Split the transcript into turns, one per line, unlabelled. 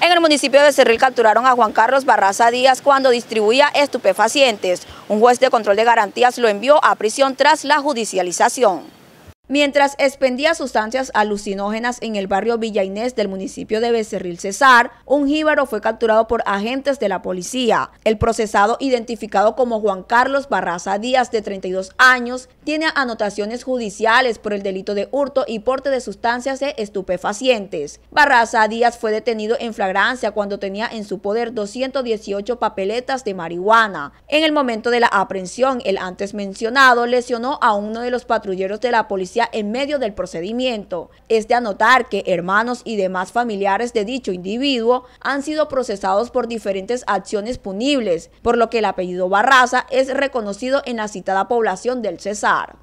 En el municipio de Cerril capturaron a Juan Carlos Barraza Díaz cuando distribuía estupefacientes. Un juez de control de garantías lo envió a prisión tras la judicialización. Mientras expendía sustancias alucinógenas en el barrio Villa Inés del municipio de Becerril Cesar, un jíbaro fue capturado por agentes de la policía. El procesado, identificado como Juan Carlos Barraza Díaz, de 32 años, tiene anotaciones judiciales por el delito de hurto y porte de sustancias de estupefacientes. Barraza Díaz fue detenido en flagrancia cuando tenía en su poder 218 papeletas de marihuana. En el momento de la aprehensión, el antes mencionado lesionó a uno de los patrulleros de la policía en medio del procedimiento. Es de anotar que hermanos y demás familiares de dicho individuo han sido procesados por diferentes acciones punibles, por lo que el apellido Barraza es reconocido en la citada población del Cesar.